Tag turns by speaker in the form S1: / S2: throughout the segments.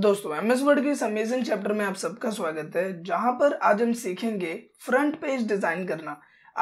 S1: दोस्तों M S word के इस अमेजिंग चैप्टर में आप सबका स्वागत है जहां पर आज हम सीखेंगे फ्रंट पेज डिजाइन करना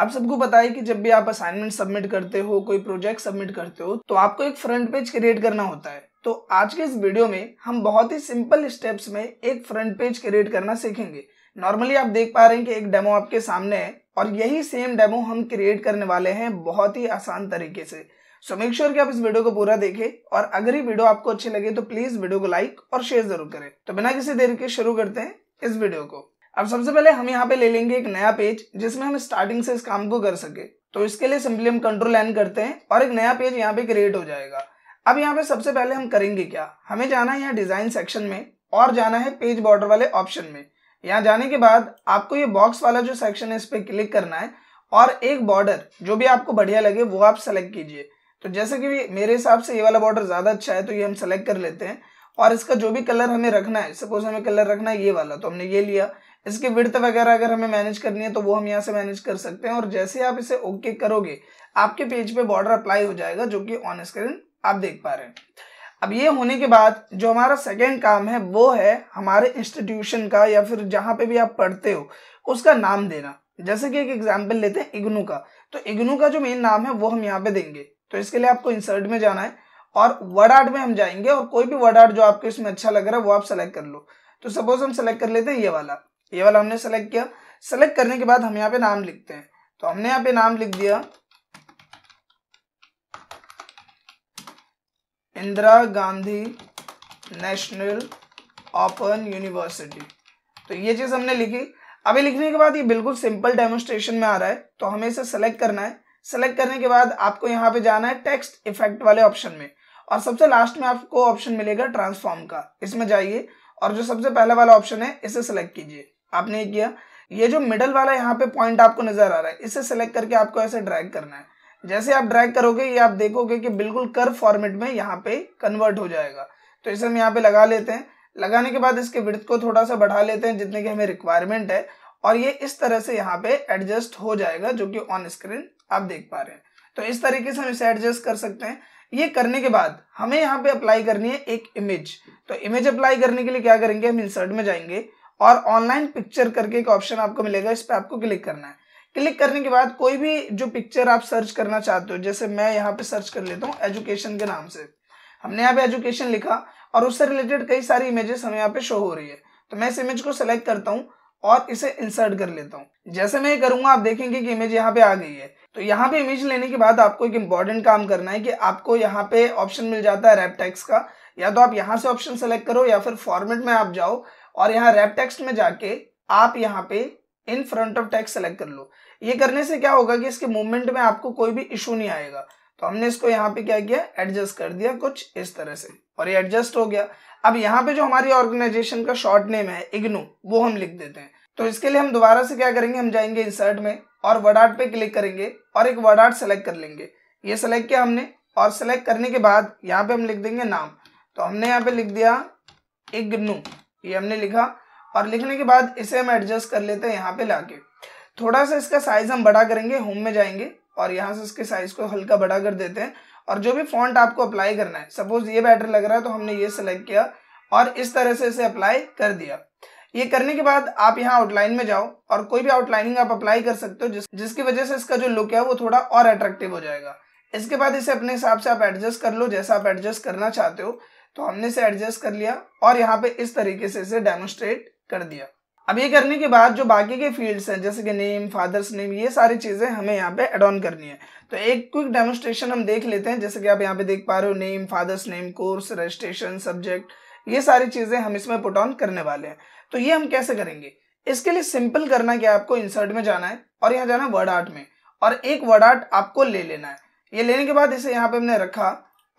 S1: आप सबको बताए कि जब भी आप असाइनमेंट सबमिट करते हो कोई प्रोजेक्ट सबमिट करते हो तो आपको एक फ्रंट पेज क्रिएट करना होता है तो आज के इस वीडियो में हम बहुत ही सिंपल स्टेप्स में एक फ्रंट पेज क्रिएट करना सीखेंगे नॉर्मली आप देख पा रहे हैं कि एक डेमो आपके सामने है और यही सेम डेमो हम क्रिएट करने वाले हैं बहुत ही आसान तरीके से सो मेक श्योर की आप इस वीडियो को पूरा देखें और अगर ये वीडियो आपको अच्छी लगे तो प्लीज वीडियो को लाइक और शेयर जरूर करें तो बिना किसी देर के शुरू करते हैं इस वीडियो को अब सबसे पहले हम यहाँ पे ले लेंगे एक नया पेज जिसमें हम स्टार्टिंग से इस काम को कर सके तो इसके लिए सिंपली हम कंट्रोल एन करते हैं और एक नया पेज यहाँ पे क्रिएट हो जाएगा अब यहाँ पे सबसे पहले हम करेंगे क्या हमें जाना है यहाँ डिजाइन सेक्शन में और जाना है पेज बॉर्डर वाले ऑप्शन में यहाँ जाने के बाद आपको ये बॉक्स वाला जो सेक्शन है इस पर क्लिक करना है और एक बॉर्डर जो भी आपको बढ़िया लगे वो आप सेलेक्ट कीजिए तो जैसे कि मेरे हिसाब से ये वाला बॉर्डर ज़्यादा अच्छा है तो ये हम सेलेक्ट कर लेते हैं और इसका जो भी कलर हमें रखना है सपोज हमें कलर रखना है ये वाला तो हमने ये लिया इसके विर्थ वगैरह अगर हमें मैनेज करनी है तो वो हम यहाँ से मैनेज कर सकते हैं और जैसे आप इसे ओके करोगे आपके पेज पे बॉर्डर अप्लाई हो जाएगा जो कि ऑन स्क्रीन आप देख पा रहे हैं अब ये होने के बाद जो हमारा सेकेंड काम है वो है हमारे इंस्टीट्यूशन का या फिर जहाँ पे भी आप पढ़ते हो उसका नाम देना जैसे कि एक एग्जाम्पल लेते हैं इग्नू का तो इग्नू का जो मेन नाम है वो हम यहाँ पे देंगे तो इसके लिए आपको इंसर्ट में जाना है और वर्ड आर्ट में हम जाएंगे और कोई भी वर्ड आर्ट जो आपको इसमें अच्छा लग रहा है वो आप सेलेक्ट कर लो तो सपोज हम सेलेक्ट कर लेते हैं ये वाला ये वाला हमने सेलेक्ट किया सेलेक्ट करने के बाद हम यहाँ पे नाम लिखते हैं तो हमने यहाँ पे नाम लिख दिया Indira Gandhi national open university तो ये चीज हमने लिखी अभी लिखने के बाद ये बिल्कुल सिंपल डेमोन्स्ट्रेशन में आ रहा है तो हमें इसे सेलेक्ट करना है सेलेक्ट करने के बाद आपको यहाँ पे जाना है टेक्स्ट इफेक्ट वाले ऑप्शन में और सबसे लास्ट में आपको ऑप्शन मिलेगा ट्रांसफॉर्म का इसमें जाइए और जो सबसे पहला वाला ऑप्शन है इसे सिलेक्ट कीजिए आपने किया ये जो मिडल वाला यहाँ पे पॉइंट आपको नजर आ रहा है इसे सिलेक्ट करके आपको ऐसे ड्रैग करना है जैसे आप ड्रैग करोगे ये आप देखोगे कि बिल्कुल कर फॉर्मेट में यहाँ पे कन्वर्ट हो जाएगा तो इसे हम यहाँ पे लगा लेते हैं लगाने के बाद इसके विर्थ को थोड़ा सा बढ़ा लेते हैं जितने की हमें रिक्वायरमेंट है और ये इस तरह से यहाँ पे एडजस्ट हो जाएगा जो कि ऑन स्क्रीन आप देख पा रहे हैं तो इस तरीके से हम इसे एडजस्ट कर सकते हैं ये करने के बाद हमें यहाँ पे अप्लाई करनी है एक इमेज तो इमेज अप्लाई करने के लिए क्या करेंगे हम इंसर्ट में जाएंगे और ऑनलाइन पिक्चर करके एक ऑप्शन आपको मिलेगा इस पर आपको क्लिक करना है क्लिक करने के बाद कोई भी जो पिक्चर आप सर्च करना चाहते हो जैसे मैं यहाँ पे सर्च कर लेता हूँ एजुकेशन के नाम से हमने यहाँ पे एजुकेशन लिखा और उससे रिलेटेड कई सारी इमेजेस हमें यहाँ पे शो हो रही है तो मैं इस इमेज को सिलेक्ट करता हूँ और इसे इंसर्ट कर लेता हूँ जैसे मैं ये करूंगा आप देखेंगे कि इमेज यहाँ पे आ गई है तो यहाँ पे इमेज लेने के बाद आपको एक इम्पॉर्टेंट काम करना है कि आपको यहाँ पे ऑप्शन मिल जाता है रैप टेक्स का या तो आप यहाँ से ऑप्शन सेलेक्ट करो या फिर फॉर्मेट में आप जाओ और यहाँ रैप टेक्स्ट में जाके आप यहाँ पे in front of text select कर लो ये करने से क्या होगा कि इसके मूवमेंट में आपको कोई भी इशू नहीं आएगा तो हमने इसको यहाँ पे क्या किया एडजस्ट कर दिया कुछ इस तरह से और ये एडजस्ट हो गया अब यहाँ पे जो हमारी ऑर्गेनाइजेशन का शॉर्ट नेम है इग्नू वो हम लिख देते हैं तो इसके लिए हम दोबारा से क्या करेंगे हम जाएंगे इंसर्ट में और वर्ड आर्ट पे क्लिक करेंगे और एक वर्ड आर्ट सेलेक्ट कर लेंगे ये सेलेक्ट किया हमने और सेलेक्ट करने के बाद यहाँ पे हम लिख देंगे नाम तो हमने यहाँ पे लिख दिया इग्नू ये हमने लिखा और लिखने के बाद इसे हम एडजस्ट कर लेते हैं यहाँ पे लाके थोड़ा सा इसका साइज हम बड़ा करेंगे होम में जाएंगे और यहाँ से इसके साइज को हल्का बड़ा कर देते हैं और जो भी फॉन्ट आपको अप्लाई करना है सपोज ये बैटर लग रहा है तो हमने ये सेलेक्ट किया और इस तरह से इसे अप्लाई कर दिया ये करने के बाद आप यहाँ आउटलाइन में जाओ और कोई भी आउटलाइनिंग आप अप्लाई कर सकते हो जिस, जिसकी वजह से इसका जो लुक है वो थोड़ा और अट्रैक्टिव हो जाएगा इसके बाद इसे अपने हिसाब से आप एडजस्ट कर लो जैसा आप एडजस्ट करना चाहते हो तो हमने इसे एडजस्ट कर लिया और यहाँ पे इस तरीके से इसे डेमोस्ट्रेट कर दिया अब ये करने के बाद जो बाकी के फील्ड्स हैं जैसे कि नेम फादर्स नेम ये सारी चीज़ें हमें यहाँ पे एड ऑन करनी है तो एक क्विक डेमोस्ट्रेशन हम देख लेते हैं जैसे कि आप यहाँ पे देख पा रहे हो name father's name course registration subject ये सारी चीजें हम इसमें पुट ऑन करने वाले हैं तो ये हम कैसे करेंगे इसके लिए सिंपल करना क्या आपको इंसर्ट में जाना है और यहाँ जाना वर्ड आर्ट में और एक वर्ड आर्ट आपको ले लेना है ये लेने के बाद इसे यहाँ पे हमने रखा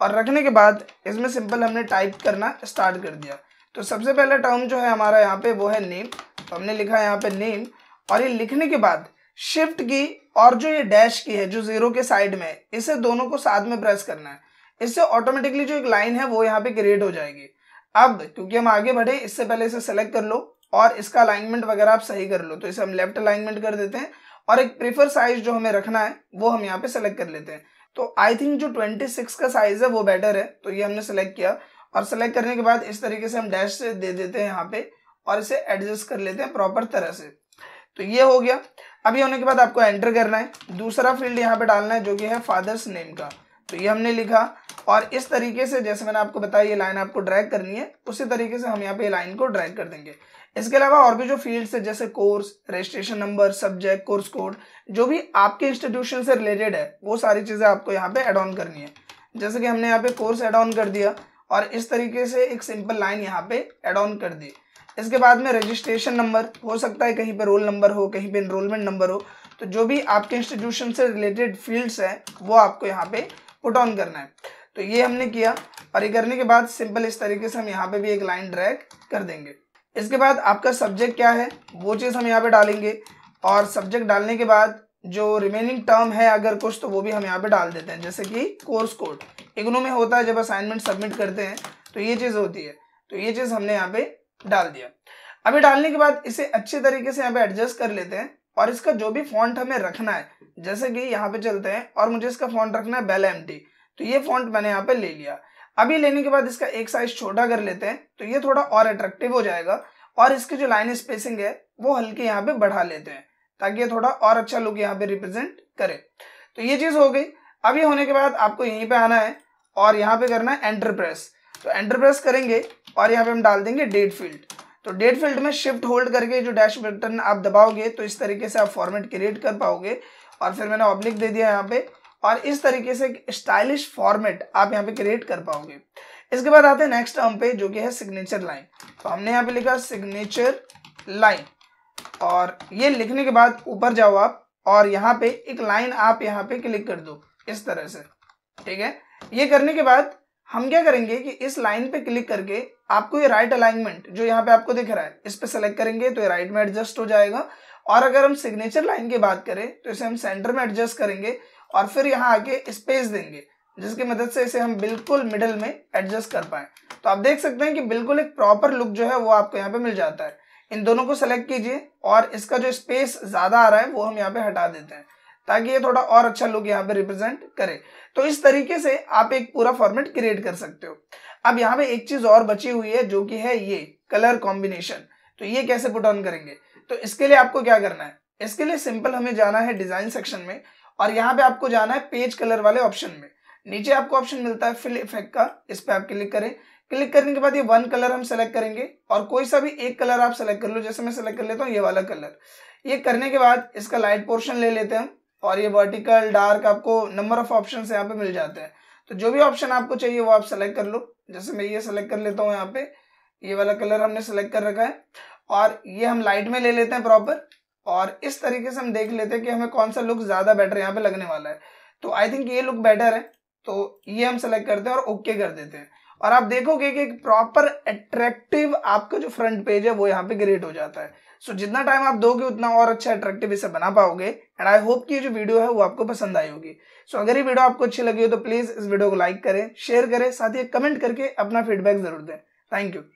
S1: और रखने के बाद इसमें सिंपल हमने टाइप करना स्टार्ट कर दिया तो सबसे पहला टर्म जो है हमारा यहाँ पे वो है नेम तो हमने लिखा है यहाँ पे नेम और ये लिखने के बाद शिफ्ट की और जो ये डैश की है जो जीरो के साइड में है इसे दोनों को साथ में प्रेस करना है इससे ऑटोमेटिकली जो एक लाइन है वो यहाँ पे क्रिएट हो जाएगी अब क्योंकि हम आगे बढ़े इससे पहले इसे सेलेक्ट कर लो और इसका अलाइनमेंट वगैरह आप सही कर लो तो इसे हम लेफ्ट अलाइनमेंट कर देते हैं और एक प्रीफर साइज जो हमें रखना है वो हम यहाँ पे सेलेक्ट कर लेते हैं तो आई थिंक जो 26 का साइज है वो बेटर है तो ये हमने सेलेक्ट किया और सेलेक्ट करने के बाद इस तरीके से हम डैश से दे देते हैं यहाँ पे और इसे एडजस्ट कर लेते हैं प्रॉपर तरह से तो ये हो गया अभी होने के बाद आपको एंटर करना है दूसरा फील्ड यहाँ पे डालना है जो कि है फादर्स नेम का तो ये हमने लिखा और इस तरीके से जैसे मैंने आपको बताया ये लाइन आपको ड्रैग करनी है उसी तरीके से हम यहाँ पे लाइन को ड्रैग कर देंगे इसके अलावा और भी जो फील्ड्स है जैसे course registration number subject course code जो भी आपके इंस्टीट्यूशन से रिलेटेड है वो सारी चीज़ें आपको यहाँ पे एड ऑन करनी है जैसे कि हमने यहाँ पे कोर्स एड ऑन कर दिया और इस तरीके से एक सिंपल लाइन यहाँ पे एड ऑन कर दी इसके बाद में रजिस्ट्रेशन नंबर हो सकता है कहीं पे रोल नंबर हो कहीं पे इनरोलमेंट नंबर हो तो जो भी आपके इंस्टीट्यूशन से रिलेटेड फील्ड्स है वो आपको यहाँ पे पुट ऑन करना है तो ये हमने किया और ये करने के बाद सिंपल इस तरीके से हम यहाँ पे भी एक लाइन ड्रैग कर देंगे इसके बाद आपका सब्जेक्ट क्या है वो चीज़ हम यहाँ पे डालेंगे और सब्जेक्ट डालने के बाद जो रिमेनिंग टर्म है अगर कुछ तो वो भी हम यहाँ पे डाल देते हैं जैसे कि कोर्स कोड इग्नो में होता है जब असाइनमेंट सबमिट करते हैं तो ये चीज़ होती है तो ये चीज़ हमने यहाँ पे डाल दिया अभी डालने के बाद इसे अच्छे तरीके से यहाँ पे एडजस्ट कर लेते हैं और इसका जो भी फॉन्ट हमें रखना है जैसे कि यहाँ पे चलते हैं और मुझे इसका फॉन्ट रखना है बेल एम तो ये फॉन्ट मैंने यहाँ पे ले लिया अभी लेने के बाद इसका एक साइज छोटा कर लेते हैं तो ये थोड़ा और अट्रैक्टिव हो जाएगा और इसकी जो लाइन स्पेसिंग है वो हल्के यहाँ पे बढ़ा लेते हैं ताकि ये थोड़ा और अच्छा लुक यहाँ पे रिप्रेजेंट करे तो ये चीज़ हो गई अभी होने के बाद आपको यहीं पे आना है और यहाँ पे करना है एंटर प्रेस तो एंटर प्रेस करेंगे और यहाँ पे हम डाल देंगे डेट फील्ड तो डेट फील्ड में शिफ्ट होल्ड करके जो डैश बटन आप दबाओगे तो इस तरीके से आप फॉर्मेट क्रिएट कर पाओगे और फिर मैंने ऑब्लिक दे दिया यहाँ पे और इस तरीके से स्टाइलिश फॉर्मेट आप यहाँ पे क्रिएट कर पाओगे इसके बाद आते हैं नेक्स्ट टर्म पे जो कि है सिग्नेचर लाइन तो हमने यहाँ पे लिखा सिग्नेचर लाइन और ये लिखने के बाद ऊपर जाओ आप और यहाँ पे एक लाइन आप यहाँ पे क्लिक कर दो इस तरह से ठीक है ये करने के बाद हम क्या करेंगे कि इस लाइन पे क्लिक करके आपको ये राइट अलाइनमेंट जो यहाँ पे आपको दिख रहा है इस पे सेलेक्ट करेंगे तो ये राइट में एडजस्ट हो जाएगा और अगर हम सिग्नेचर लाइन की बात करें तो इसे हम सेंटर में एडजस्ट करेंगे और फिर यहाँ आके स्पेस देंगे जिसकी मदद से इसे हम बिल्कुल मिडल में एडजस्ट कर पाए तो आप देख सकते हैं कि बिल्कुल एक प्रॉपर लुक जो है वो आपको यहाँ पे मिल जाता है इन दोनों को सेलेक्ट कीजिए और इसका जो स्पेस ज़्यादा आ रहा है वो हम यहाँ पे हटा देते हैं ताकि ये थोड़ा और अच्छा लुक यहाँ पे रिप्रेजेंट करे तो इस तरीके से आप एक पूरा फॉर्मेट क्रिएट कर सकते हो अब यहाँ पे एक चीज और बची हुई है जो कि है ये कलर कॉम्बिनेशन तो ये कैसे पुट ऑन करेंगे तो इसके लिए आपको क्या करना है इसके लिए सिंपल हमें जाना है डिजाइन सेक्शन में और यहाँ पे आपको जाना है पेज कलर वाले ऑप्शन में नीचे आपको ऑप्शन मिलता है फिल इफेक्ट का इस पर आप क्लिक करें क्लिक करने के बाद ये वन कलर हम सेलेक्ट करेंगे और कोई सा भी एक कलर आप सेलेक्ट कर लो जैसे मैं सेलेक्ट कर लेता हूँ ये वाला कलर ये करने के बाद इसका लाइट पोर्शन ले लेते हैं और ये वर्टिकल डार्क आपको नंबर ऑफ ऑप्शन यहाँ पे मिल जाते हैं तो जो भी ऑप्शन आपको चाहिए वो आप सेलेक्ट कर लो जैसे मैं ये सेलेक्ट कर लेता हूँ यहाँ पे ये वाला कलर हमने सेलेक्ट कर रखा है और ये हम लाइट में ले लेते हैं प्रॉपर और इस तरीके से हम देख लेते हैं कि हमें कौन सा लुक ज़्यादा बेटर यहाँ पे लगने वाला है तो आई थिंक ये लुक बेटर है तो ये हम सेलेक्ट करते हैं और ओके कर देते हैं और आप देखोगे कि प्रॉपर अट्रैक्टिव आपका जो फ्रंट पेज है वो यहाँ पे ग्रेट हो जाता है सो जितना टाइम आप दोगे उतना और अच्छा अट्रैक्टिव इसे बना पाओगे एंड आई होप कि ये जो वीडियो है वो आपको पसंद आई होगी सो अगर ये वीडियो आपको अच्छी लगी हो तो प्लीज़ इस वीडियो को लाइक करें शेयर करें साथ ही कमेंट करके अपना फीडबैक जरूर दें थैंक यू